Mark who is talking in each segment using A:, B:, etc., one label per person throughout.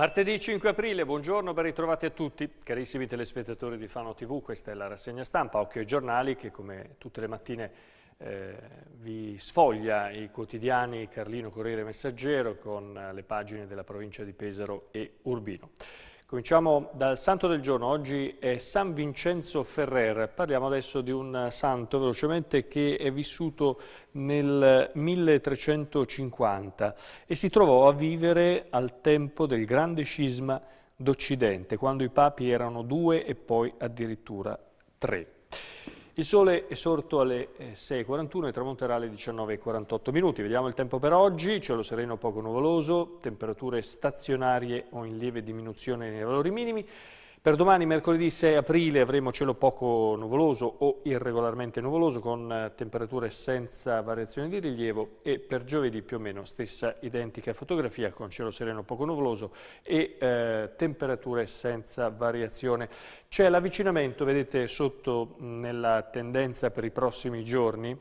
A: Martedì 5 aprile, buongiorno, ben ritrovati a tutti. Carissimi telespettatori di Fano TV, questa è la rassegna stampa, Occhio ai giornali che come tutte le mattine eh, vi sfoglia i quotidiani Carlino Corriere Messaggero con eh, le pagine della provincia di Pesaro e Urbino. Cominciamo dal santo del giorno, oggi è San Vincenzo Ferrer, parliamo adesso di un santo velocemente che è vissuto nel 1350 e si trovò a vivere al tempo del grande scisma d'Occidente, quando i papi erano due e poi addirittura tre. Il sole è sorto alle 6.41 eh, e tramonterà alle 19.48 minuti. Vediamo il tempo per oggi, cielo sereno poco nuvoloso, temperature stazionarie o in lieve diminuzione nei valori minimi. Per domani, mercoledì 6 aprile, avremo cielo poco nuvoloso o irregolarmente nuvoloso con eh, temperature senza variazioni di rilievo e per giovedì più o meno stessa identica fotografia con cielo sereno poco nuvoloso e eh, temperature senza variazione. C'è l'avvicinamento, vedete sotto mh, nella tendenza per i prossimi giorni,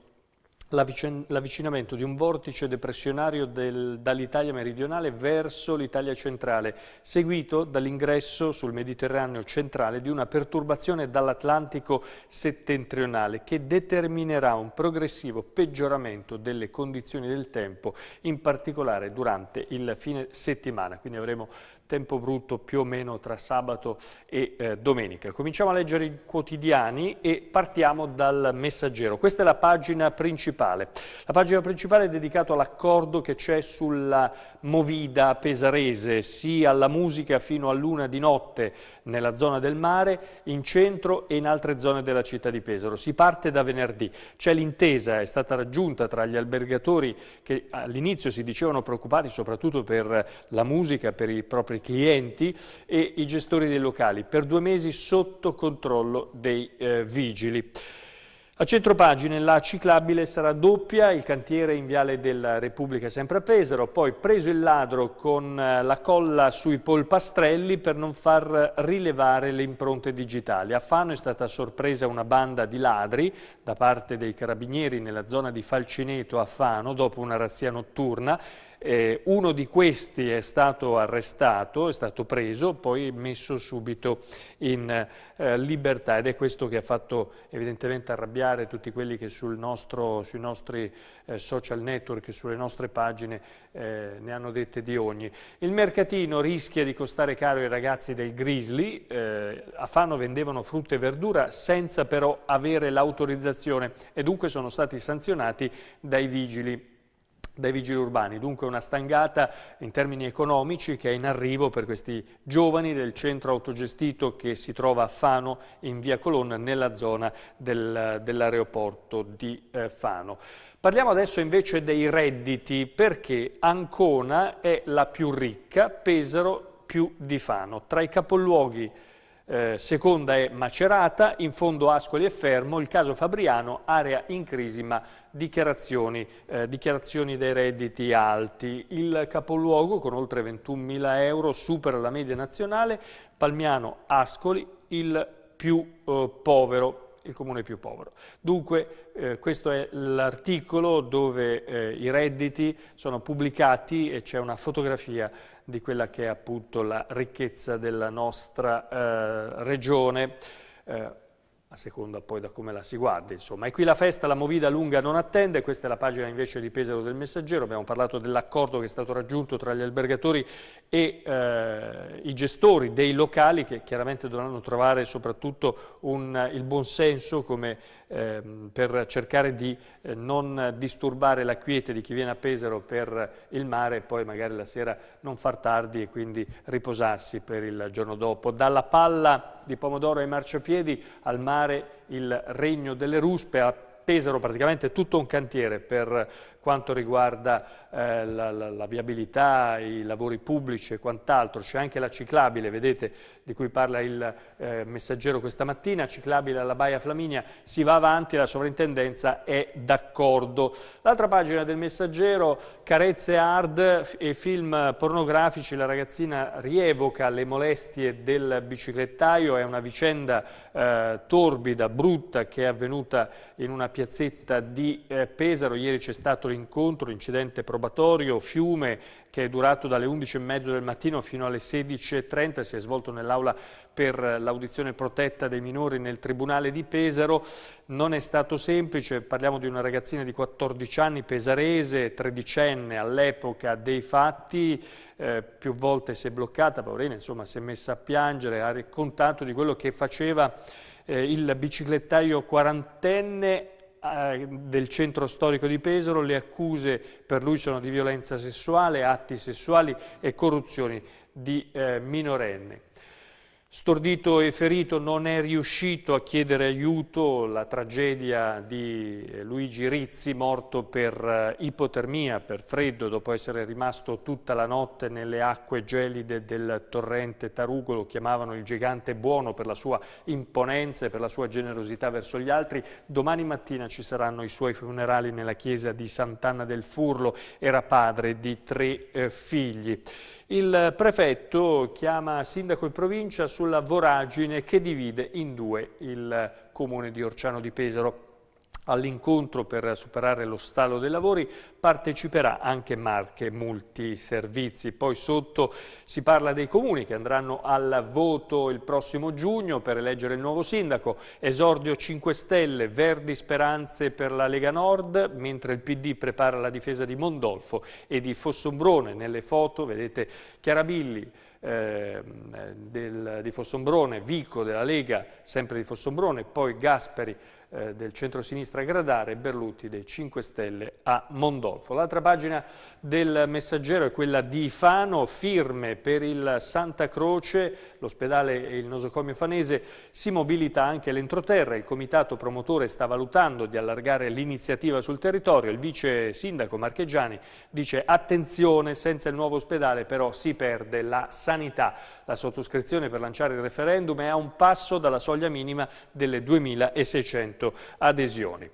A: l'avvicinamento di un vortice depressionario del, dall'Italia meridionale verso l'Italia centrale, seguito dall'ingresso sul Mediterraneo centrale di una perturbazione dall'Atlantico settentrionale che determinerà un progressivo peggioramento delle condizioni del tempo, in particolare durante il fine settimana. Quindi avremo tempo brutto più o meno tra sabato e eh, domenica. Cominciamo a leggere i quotidiani e partiamo dal messaggero. Questa è la pagina principale. La pagina principale è dedicata all'accordo che c'è sulla movida pesarese, sia alla musica fino a luna di notte nella zona del mare, in centro e in altre zone della città di Pesaro. Si parte da venerdì. C'è l'intesa, è stata raggiunta tra gli albergatori che all'inizio si dicevano preoccupati soprattutto per la musica, per i propri i clienti e i gestori dei locali, per due mesi sotto controllo dei eh, vigili. A centro pagine la ciclabile sarà doppia, il cantiere in Viale della Repubblica sempre a Pesaro, poi preso il ladro con eh, la colla sui polpastrelli per non far rilevare le impronte digitali. A Fano è stata sorpresa una banda di ladri da parte dei carabinieri nella zona di Falcineto a Fano dopo una razzia notturna eh, uno di questi è stato arrestato, è stato preso, poi messo subito in eh, libertà ed è questo che ha fatto evidentemente arrabbiare tutti quelli che nostro, sui nostri eh, social network, sulle nostre pagine eh, ne hanno dette di ogni. Il mercatino rischia di costare caro ai ragazzi del Grizzly, eh, a Fano vendevano frutta e verdura senza però avere l'autorizzazione e dunque sono stati sanzionati dai vigili dai vigili urbani, dunque una stangata in termini economici che è in arrivo per questi giovani del centro autogestito che si trova a Fano in via Colonna nella zona del, dell'aeroporto di eh, Fano. Parliamo adesso invece dei redditi perché Ancona è la più ricca, Pesaro più di Fano. Tra i capoluoghi eh, seconda è Macerata, in fondo Ascoli e Fermo, il caso Fabriano, area in crisi ma dichiarazioni, eh, dichiarazioni dei redditi alti. Il capoluogo con oltre 21.000 euro supera la media nazionale, Palmiano Ascoli il più eh, povero il comune più povero. Dunque eh, questo è l'articolo dove eh, i redditi sono pubblicati e c'è una fotografia di quella che è appunto la ricchezza della nostra eh, regione, eh, a seconda poi da come la si guardi. Insomma. E qui la festa, la movida lunga non attende, questa è la pagina invece di Pesaro del Messaggero, abbiamo parlato dell'accordo che è stato raggiunto tra gli albergatori e eh, i gestori dei locali che chiaramente dovranno trovare soprattutto un, il buon senso come, ehm, per cercare di eh, non disturbare la quiete di chi viene a Pesaro per il mare e poi magari la sera non far tardi e quindi riposarsi per il giorno dopo. Dalla palla di pomodoro ai marciapiedi al mare il regno delle ruspe, a Pesaro praticamente tutto un cantiere per quanto riguarda eh, la, la, la, viabilità, i lavori pubblici e quant'altro. C'è anche la ciclabile, vedete, di cui parla il eh, messaggero questa mattina, ciclabile alla Baia Flaminia, si va avanti, la sovrintendenza è d'accordo. L'altra pagina del messaggero, carezze hard e film pornografici, la ragazzina rievoca le molestie del biciclettaio, è una vicenda eh, torbida, brutta, che è avvenuta in una piazzetta di eh, Pesaro, ieri c'è stato l'incontro, incidente probatorio, fiume che è durato dalle 11.30 del mattino fino alle 16.30, si è svolto nell'aula per l'audizione protetta dei minori nel Tribunale di Pesaro. Non è stato semplice, parliamo di una ragazzina di 14 anni, pesarese, tredicenne all'epoca dei fatti, eh, più volte si è bloccata, Paolina insomma si è messa a piangere, ha raccontato di quello che faceva eh, il biciclettaio quarantenne eh, del centro storico di Pesaro, le accuse per lui sono di violenza sessuale, atti sessuali e corruzioni di eh, minorenne. Stordito e ferito non è riuscito a chiedere aiuto, la tragedia di Luigi Rizzi, morto per eh, ipotermia, per freddo, dopo essere rimasto tutta la notte nelle acque gelide del torrente Tarugolo, lo chiamavano il gigante buono per la sua imponenza e per la sua generosità verso gli altri. Domani mattina ci saranno i suoi funerali nella chiesa di Sant'Anna del Furlo, era padre di tre eh, figli. Il prefetto chiama sindaco e provincia sulla voragine che divide in due il comune di Orciano di Pesaro. All'incontro per superare lo stallo dei lavori parteciperà anche Marche Multiservizi. Poi sotto si parla dei comuni che andranno al voto il prossimo giugno per eleggere il nuovo sindaco. Esordio 5 Stelle, Verdi Speranze per la Lega Nord, mentre il PD prepara la difesa di Mondolfo e di Fossombrone. Nelle foto vedete Chiarabilli, eh, del, di Fossombrone, Vico della Lega, sempre di Fossombrone, poi Gasperi eh, del centro-sinistra a Gradare e Berluti dei 5 Stelle a Mondolfo. L'altra pagina del messaggero è quella di Fano, firme per il Santa Croce, l'ospedale e il nosocomio fanese, si mobilita anche l'entroterra, il comitato promotore sta valutando di allargare l'iniziativa sul territorio, il vice sindaco Marcheggiani dice attenzione senza il nuovo ospedale però si perde la sanità. La sottoscrizione per lanciare il referendum è a un passo dalla soglia minima delle 2.600 adesioni.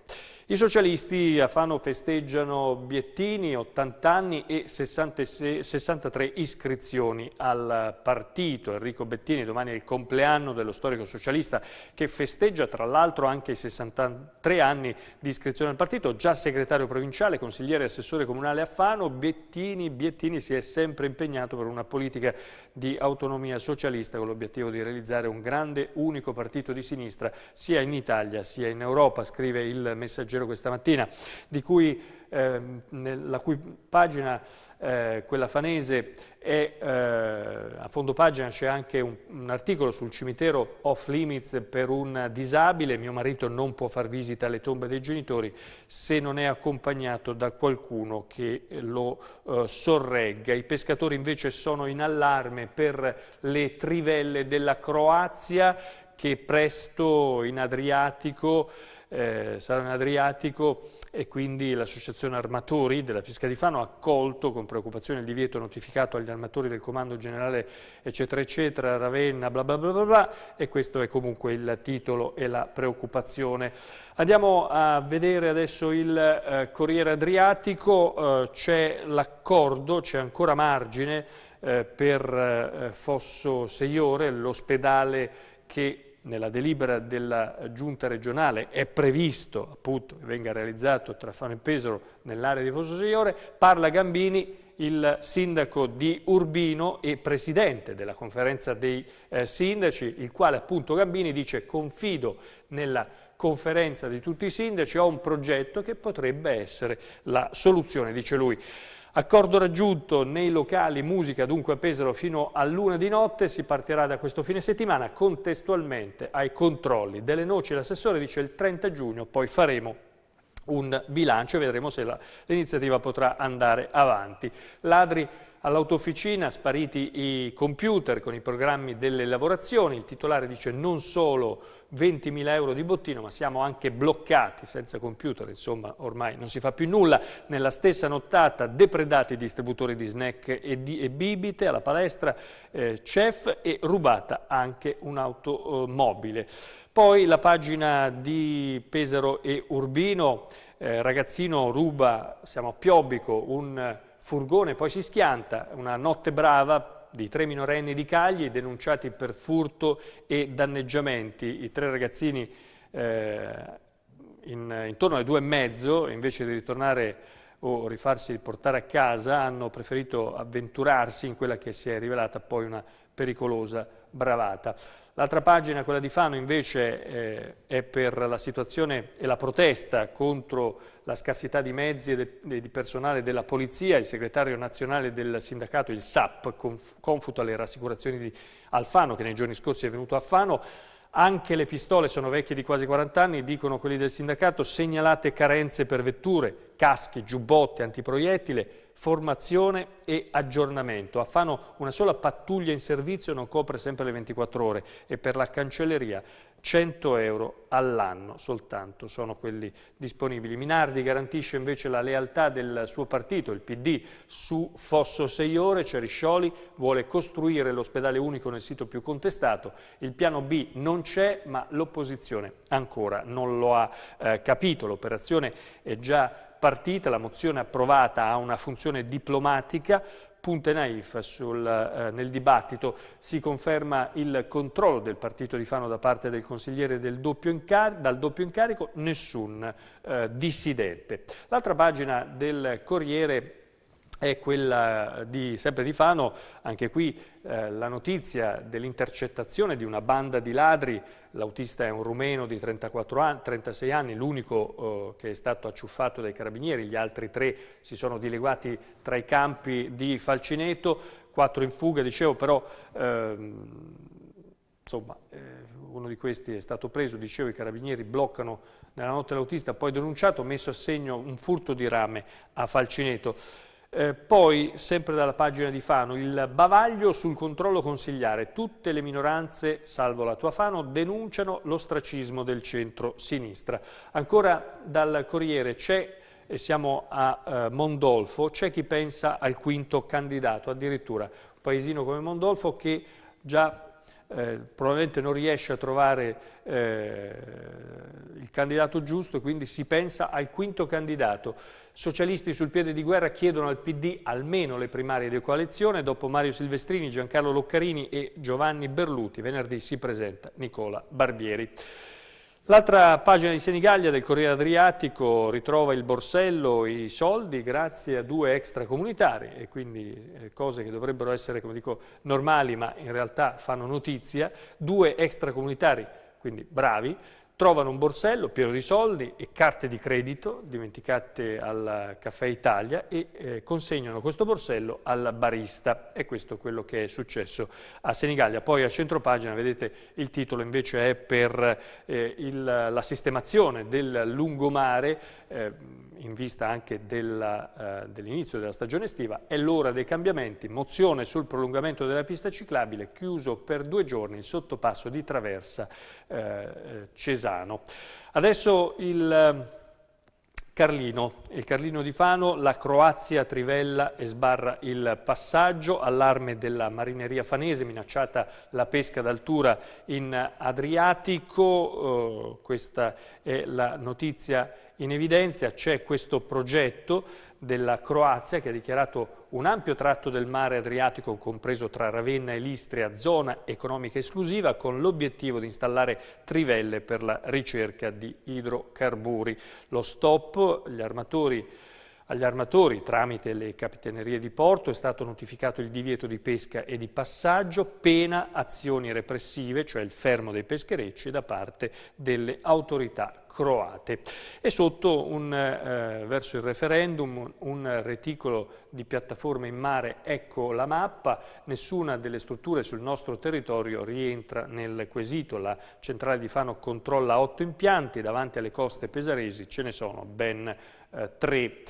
A: I socialisti a Fano festeggiano Biettini, 80 anni e 63 iscrizioni al partito. Enrico Bettini domani è il compleanno dello storico socialista che festeggia tra l'altro anche i 63 anni di iscrizione al partito. Già segretario provinciale, consigliere e assessore comunale a Fano, Biettini, Biettini si è sempre impegnato per una politica di autonomia socialista con l'obiettivo di realizzare un grande unico partito di sinistra sia in Italia sia in Europa, scrive il messaggero Messaggero questa mattina, di cui, eh, la cui pagina, eh, quella fanese, è, eh, a fondo pagina c'è anche un, un, articolo sul cimitero off limits per un disabile, mio marito non può far visita alle tombe dei genitori se non è accompagnato da qualcuno che eh, lo eh, sorregga. I pescatori invece sono in allarme per le trivelle della Croazia che presto in Adriatico eh, Saran Adriatico e quindi l'Associazione Armatori della Pesca di Fano ha accolto con preoccupazione il divieto notificato agli armatori del Comando Generale eccetera eccetera, Ravenna bla bla bla bla, bla e questo è comunque il titolo e la preoccupazione. Andiamo a vedere adesso il eh, Corriere Adriatico, eh, c'è l'accordo, c'è ancora margine eh, per eh, Fosso Seiore, l'ospedale che nella delibera della giunta regionale è previsto appunto che venga realizzato tra Fano e Pesaro nell'area di Fosso Signore, parla Gambini il sindaco di Urbino e presidente della conferenza dei eh, sindaci, il quale appunto Gambini dice confido nella conferenza di tutti i sindaci, ho un progetto che potrebbe essere la soluzione, dice lui. Accordo raggiunto nei locali musica dunque a Pesaro fino a luna di notte, si partirà da questo fine settimana contestualmente ai controlli delle noci. L'assessore dice il 30 giugno poi faremo un bilancio e vedremo se l'iniziativa potrà andare avanti. Ladri All'autofficina spariti i computer con i programmi delle lavorazioni, il titolare dice non solo 20.000 euro di bottino ma siamo anche bloccati senza computer, insomma ormai non si fa più nulla. Nella stessa nottata depredati i distributori di snack e, di, e bibite alla palestra, eh, chef e rubata anche un'automobile. Eh, Poi la pagina di Pesaro e Urbino, eh, ragazzino ruba, siamo a Piobbico, un furgone poi si schianta, una notte brava di tre minorenni di Cagli denunciati per furto e danneggiamenti, i tre ragazzini eh, in, intorno alle due e mezzo invece di ritornare o rifarsi portare a casa hanno preferito avventurarsi in quella che si è rivelata poi una pericolosa bravata. L'altra pagina, quella di Fano, invece eh, è per la situazione e la protesta contro la scarsità di mezzi e de, di personale della Polizia. Il segretario nazionale del sindacato, il SAP, conf, confuta le rassicurazioni di Alfano, che nei giorni scorsi è venuto a Fano. Anche le pistole sono vecchie di quasi 40 anni, dicono quelli del sindacato, segnalate carenze per vetture, caschi, giubbotte, antiproiettile, formazione e aggiornamento. A Fano una sola pattuglia in servizio non copre sempre le 24 ore e per la cancelleria 100 euro all'anno soltanto sono quelli disponibili. Minardi garantisce invece la lealtà del suo partito, il PD, su Fosso 6 ore, Ceriscioli vuole costruire l'ospedale unico nel sito più contestato, il piano B non c'è ma l'opposizione ancora non lo ha eh, capito, l'operazione è già partita, la mozione approvata ha una funzione diplomatica, Punta Naif sul, eh, nel dibattito si conferma il controllo del partito di Fano da parte del consigliere del doppio dal doppio incarico, nessun eh, dissidente. L'altra pagina del Corriere è quella di, sempre di Fano, anche qui eh, la notizia dell'intercettazione di una banda di ladri, l'autista è un rumeno di anni, 36 anni, l'unico eh, che è stato acciuffato dai carabinieri, gli altri tre si sono dileguati tra i campi di Falcineto, quattro in fuga, dicevo però... Ehm, insomma, eh, uno di questi è stato preso, dicevo, i carabinieri bloccano nella notte l'autista, poi denunciato, messo a segno un furto di rame a Falcineto. Eh, poi, sempre dalla pagina di Fano, il bavaglio sul controllo consigliare. Tutte le minoranze, salvo la tua Fano, denunciano l'ostracismo del centro-sinistra. Ancora dal Corriere c'è, e siamo a eh, Mondolfo, c'è chi pensa al quinto candidato, addirittura un paesino come Mondolfo che già eh, probabilmente non riesce a trovare eh, il candidato giusto e quindi si pensa al quinto candidato. Socialisti sul piede di guerra chiedono al PD almeno le primarie di coalizione. Dopo Mario Silvestrini, Giancarlo Loccarini e Giovanni Berluti, venerdì si presenta Nicola Barbieri. L'altra pagina di Senigallia del Corriere Adriatico ritrova il borsello, i soldi grazie a due extracomunitari e quindi eh, cose che dovrebbero essere, come dico, normali ma in realtà fanno notizia. Due extracomunitari, quindi bravi, trovano un borsello pieno di soldi e carte di credito dimenticate al Caffè Italia e eh, consegnano questo borsello al barista. E questo è quello che è successo a Senigallia. Poi a centro pagina, vedete, il titolo invece è per eh, il, la sistemazione del lungomare eh, in vista anche eh, dell'inizio della stagione estiva, è l'ora dei cambiamenti, mozione sul prolungamento della pista ciclabile, chiuso per due giorni il sottopasso di Traversa eh, eh, Cesano. Adesso il... Carlino, il Carlino di Fano, la Croazia trivella e sbarra il passaggio, allarme della marineria fanese, minacciata la pesca d'altura in Adriatico, eh, questa è la notizia in evidenza c'è questo progetto della Croazia che ha dichiarato un ampio tratto del mare Adriatico compreso tra Ravenna e Listria zona economica esclusiva con l'obiettivo di installare trivelle per la ricerca di idrocarburi. Lo stop, gli armatori agli armatori, tramite le capitanerie di porto, è stato notificato il divieto di pesca e di passaggio, pena azioni repressive, cioè il fermo dei pescherecci, da parte delle autorità croate. E sotto un, eh, verso il referendum un reticolo di piattaforme in mare, ecco la mappa, nessuna delle strutture sul nostro territorio rientra nel quesito. La centrale di Fano controlla otto impianti, davanti alle coste pesaresi ce ne sono ben eh, tre.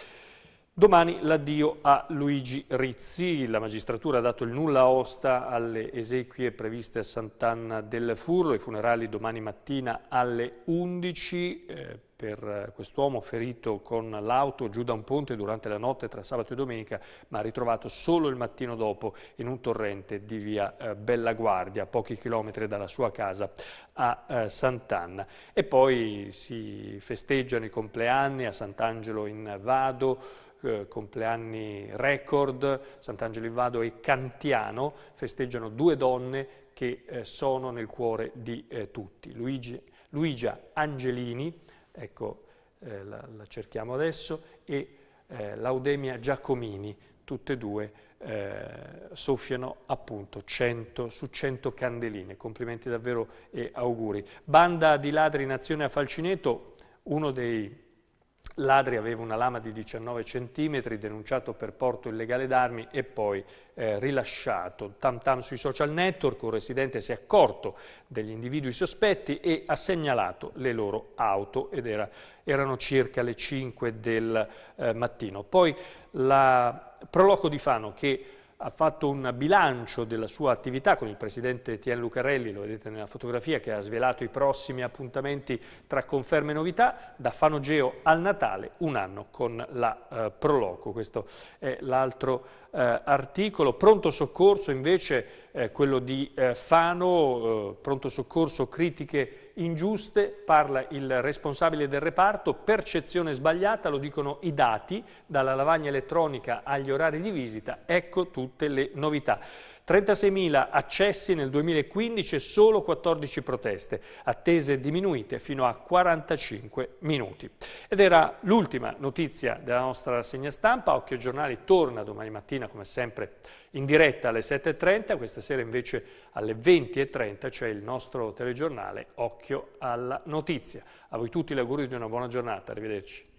A: Domani l'addio a Luigi Rizzi, la magistratura ha dato il nulla osta alle esequie previste a Sant'Anna del Furlo, i funerali domani mattina alle 11 eh, per quest'uomo ferito con l'auto giù da un ponte durante la notte tra sabato e domenica, ma ritrovato solo il mattino dopo in un torrente di via eh, Bella Guardia, pochi chilometri dalla sua casa a eh, Sant'Anna. E poi si festeggiano i compleanni a Sant'Angelo in Vado, eh, compleanni record, Sant'Angelo Vado e Cantiano festeggiano due donne che eh, sono nel cuore di eh, tutti. Luigi, Luigia Angelini, ecco eh, la, la, cerchiamo adesso, e eh, Laudemia Giacomini, tutte e due soffiano appunto 100 su 100 candeline. Complimenti davvero e auguri. Banda di ladri in azione a Falcineto, uno dei Ladri aveva una lama di 19 cm, denunciato per porto illegale d'armi e poi eh, rilasciato. Tam Tam sui social network, un residente si è accorto degli individui sospetti e ha segnalato le loro auto ed era, erano circa le 5 del eh, mattino. Poi la Proloco di Fano che ha fatto un bilancio della sua attività con il presidente Tien Lucarelli, lo vedete nella fotografia, che ha svelato i prossimi appuntamenti tra conferme e novità, da Fanogeo al Natale, un anno con la eh, Proloco. Questo è l'altro eh, articolo. Pronto soccorso invece, eh, quello di eh, Fano, eh, pronto soccorso critiche ingiuste, parla il responsabile del reparto, percezione sbagliata, lo dicono i dati, dalla lavagna elettronica agli orari di visita, ecco tutte le novità. 36.000 accessi nel 2015 e solo 14 proteste, attese diminuite fino a 45 minuti. Ed era l'ultima notizia della nostra rassegna stampa. Occhio Giornali torna domani mattina, come sempre, in diretta alle 7.30. Questa sera invece alle 20.30 c'è il nostro telegiornale Occhio alla notizia. A voi tutti l'augurio di una buona giornata. Arrivederci.